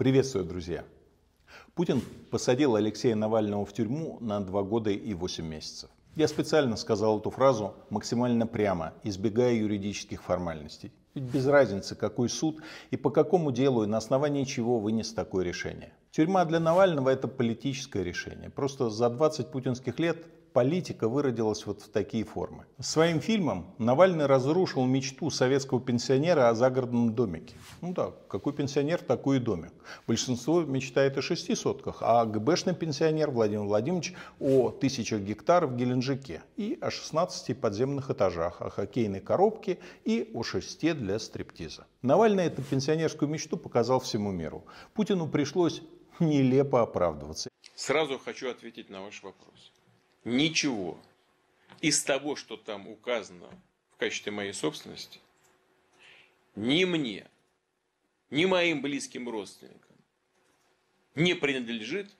Приветствую, друзья! Путин посадил Алексея Навального в тюрьму на два года и восемь месяцев. Я специально сказал эту фразу максимально прямо, избегая юридических формальностей. Ведь без разницы, какой суд и по какому делу и на основании чего вынес такое решение. Тюрьма для Навального – это политическое решение. Просто за 20 путинских лет политика выродилась вот в такие формы. Своим фильмом Навальный разрушил мечту советского пенсионера о загородном домике. Ну да, какой пенсионер, такой и домик. Большинство мечтает о шести сотках, а ГБшный пенсионер Владимир Владимирович о тысячах гектаров в Геленджике и о 16 подземных этажах, о хоккейной коробке и о шесте для стриптиза. Навальный эту пенсионерскую мечту показал всему миру. Путину пришлось нелепо оправдываться. Сразу хочу ответить на ваш вопрос ничего из того, что там указано в качестве моей собственности, ни мне, ни моим близким родственникам не принадлежит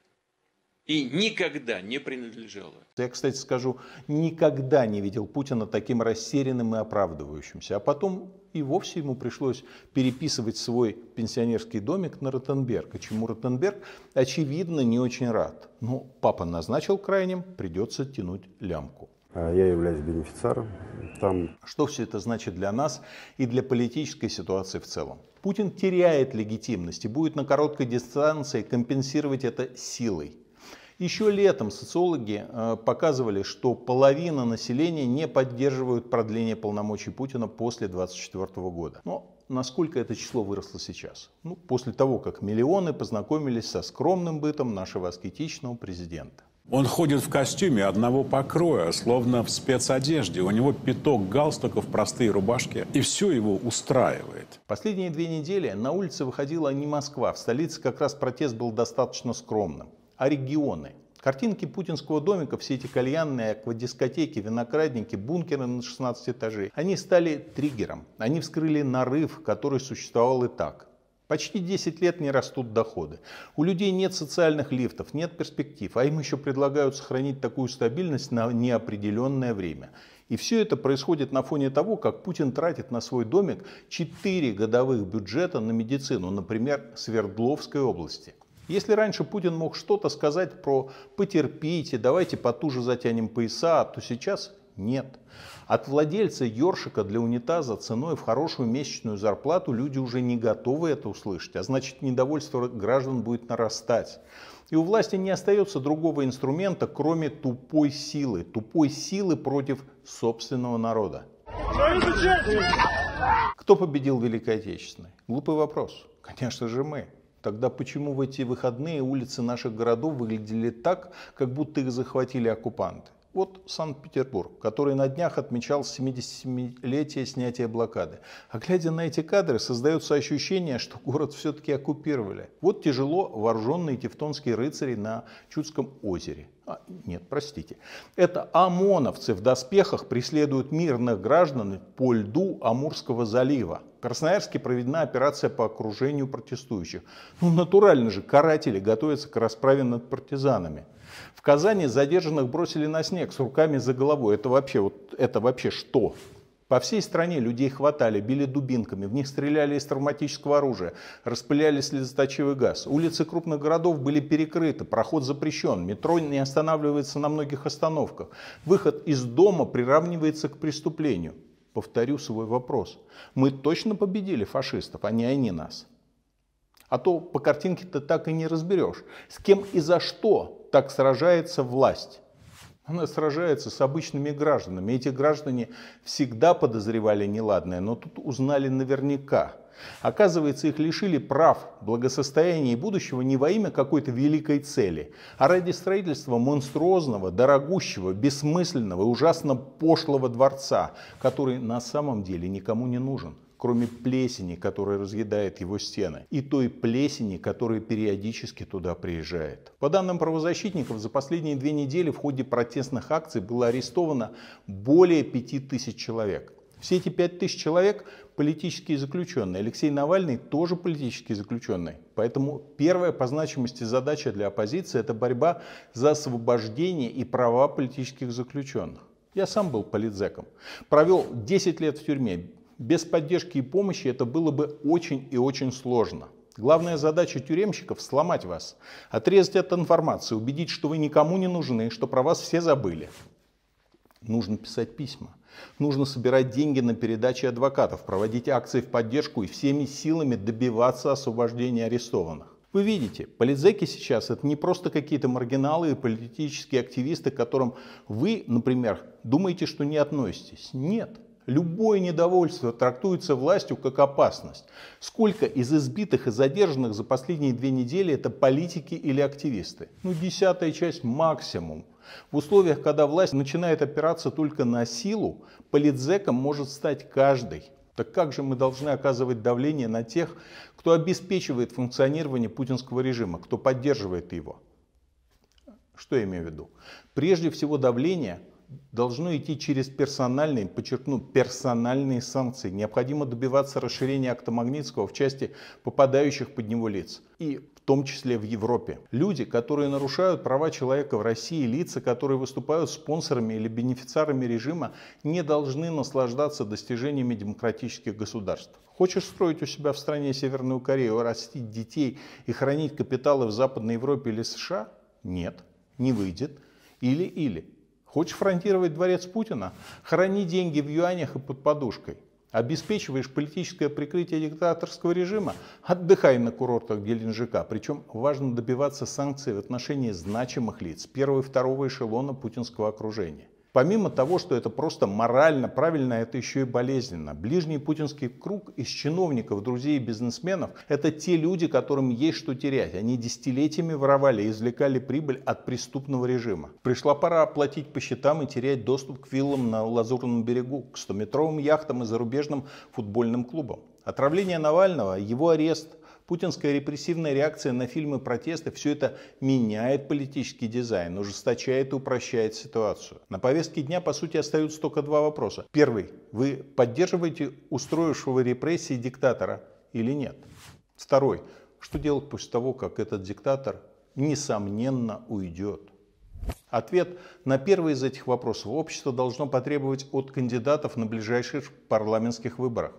и никогда не принадлежала. Я, кстати, скажу, никогда не видел Путина таким растерянным и оправдывающимся. А потом и вовсе ему пришлось переписывать свой пенсионерский домик на Ротенберг, чему Ротенберг, очевидно, не очень рад. Но папа назначил крайним, придется тянуть лямку. А я являюсь бенефициаром. Там... Что все это значит для нас и для политической ситуации в целом? Путин теряет легитимность и будет на короткой дистанции компенсировать это силой. Еще летом социологи э, показывали, что половина населения не поддерживают продление полномочий Путина после 2024 года. Но насколько это число выросло сейчас? Ну, после того, как миллионы познакомились со скромным бытом нашего аскетичного президента. Он ходит в костюме одного покроя, словно в спецодежде. У него пяток галстуков, простые рубашки. И все его устраивает. Последние две недели на улице выходила не Москва. В столице как раз протест был достаточно скромным а регионы. Картинки путинского домика, все эти кальянные, аквадискотеки, виноградники, бункеры на 16 этажей, они стали триггером. Они вскрыли нарыв, который существовал и так. Почти 10 лет не растут доходы. У людей нет социальных лифтов, нет перспектив, а им еще предлагают сохранить такую стабильность на неопределенное время. И все это происходит на фоне того, как Путин тратит на свой домик 4 годовых бюджета на медицину, например, Свердловской области. Если раньше Путин мог что-то сказать про «потерпите, давайте потуже затянем пояса», то сейчас нет. От владельца ёршика для унитаза ценой в хорошую месячную зарплату люди уже не готовы это услышать, а значит недовольство граждан будет нарастать. И у власти не остается другого инструмента, кроме тупой силы. Тупой силы против собственного народа. Кто победил в Великой Отечественной? Глупый вопрос. Конечно же мы. Тогда почему в эти выходные улицы наших городов выглядели так, как будто их захватили оккупанты? Вот Санкт-Петербург, который на днях отмечал 77-летие снятия блокады. А глядя на эти кадры, создается ощущение, что город все-таки оккупировали. Вот тяжело вооруженные тевтонские рыцари на Чудском озере. А, нет, простите. Это ОМОНовцы в доспехах преследуют мирных граждан по льду Амурского залива. В Красноярске проведена операция по окружению протестующих. Ну, натурально же, каратели готовятся к расправе над партизанами. В Казани задержанных бросили на снег с руками за головой. Это вообще, вот, это вообще что? По всей стране людей хватали, били дубинками, в них стреляли из травматического оружия, распыляли слезоточивый газ. Улицы крупных городов были перекрыты, проход запрещен, метро не останавливается на многих остановках. Выход из дома приравнивается к преступлению. Повторю свой вопрос. Мы точно победили фашистов, а не они нас. А то по картинке ты так и не разберешь, с кем и за что так сражается власть. Она сражается с обычными гражданами. Эти граждане всегда подозревали неладное, но тут узнали наверняка. Оказывается, их лишили прав, благосостояния и будущего не во имя какой-то великой цели, а ради строительства монструозного, дорогущего, бессмысленного и ужасно пошлого дворца, который на самом деле никому не нужен кроме плесени, которая разъедает его стены, и той плесени, которая периодически туда приезжает. По данным правозащитников, за последние две недели в ходе протестных акций было арестовано более 5000 человек. Все эти 5000 человек политические заключенные. Алексей Навальный тоже политический заключенный. Поэтому первая по значимости задача для оппозиции – это борьба за освобождение и права политических заключенных. Я сам был политзеком. Провел 10 лет в тюрьме, без поддержки и помощи это было бы очень и очень сложно. Главная задача тюремщиков – сломать вас, отрезать от информации, убедить, что вы никому не нужны, что про вас все забыли. Нужно писать письма. Нужно собирать деньги на передачи адвокатов, проводить акции в поддержку и всеми силами добиваться освобождения арестованных. Вы видите, политзеки сейчас это не просто какие-то маргиналы и политические активисты, к которым вы, например, думаете, что не относитесь. Нет, Любое недовольство трактуется властью как опасность. Сколько из избитых и задержанных за последние две недели это политики или активисты? Ну, десятая часть максимум. В условиях, когда власть начинает опираться только на силу, политзеком может стать каждый. Так как же мы должны оказывать давление на тех, кто обеспечивает функционирование путинского режима, кто поддерживает его? Что я имею в виду? Прежде всего давление должно идти через персональные, подчеркну, персональные санкции. Необходимо добиваться расширения акта Магнитского в части попадающих под него лиц. И в том числе в Европе. Люди, которые нарушают права человека в России, лица, которые выступают спонсорами или бенефициарами режима, не должны наслаждаться достижениями демократических государств. Хочешь строить у себя в стране Северную Корею, растить детей и хранить капиталы в Западной Европе или США? Нет, не выйдет. Или-или. Хочешь фронтировать дворец Путина? Храни деньги в юанях и под подушкой. Обеспечиваешь политическое прикрытие диктаторского режима? Отдыхай на курортах Геленджика. Причем важно добиваться санкций в отношении значимых лиц первого и второго эшелона путинского окружения. Помимо того, что это просто морально правильно, это еще и болезненно. Ближний путинский круг из чиновников, друзей и бизнесменов – это те люди, которым есть что терять. Они десятилетиями воровали и извлекали прибыль от преступного режима. Пришла пора оплатить по счетам и терять доступ к виллам на Лазурном берегу, к стометровым яхтам и зарубежным футбольным клубам. Отравление Навального, его арест – Путинская репрессивная реакция на фильмы протеста, все это меняет политический дизайн, ужесточает и упрощает ситуацию. На повестке дня, по сути, остаются только два вопроса. Первый. Вы поддерживаете устроившего репрессии диктатора или нет? Второй. Что делать после того, как этот диктатор, несомненно, уйдет? Ответ на первый из этих вопросов общество должно потребовать от кандидатов на ближайших парламентских выборах.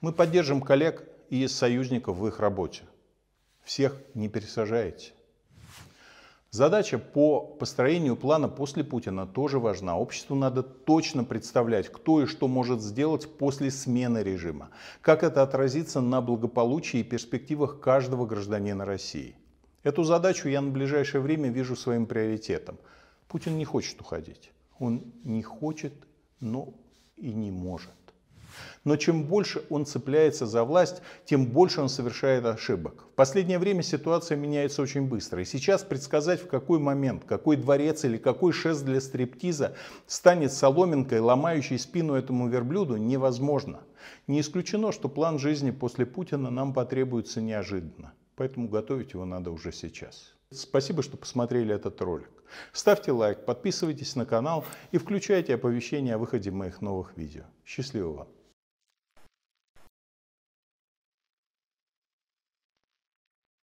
Мы поддержим коллег и из союзников в их работе. Всех не пересажаете. Задача по построению плана после Путина тоже важна. Обществу надо точно представлять, кто и что может сделать после смены режима, как это отразится на благополучии и перспективах каждого гражданина России. Эту задачу я на ближайшее время вижу своим приоритетом. Путин не хочет уходить. Он не хочет, но и не может. Но чем больше он цепляется за власть, тем больше он совершает ошибок. В последнее время ситуация меняется очень быстро. И сейчас предсказать, в какой момент, какой дворец или какой шест для стриптиза станет соломинкой, ломающей спину этому верблюду, невозможно. Не исключено, что план жизни после Путина нам потребуется неожиданно. Поэтому готовить его надо уже сейчас. Спасибо, что посмотрели этот ролик. Ставьте лайк, подписывайтесь на канал и включайте оповещения о выходе моих новых видео. Счастливо! вам!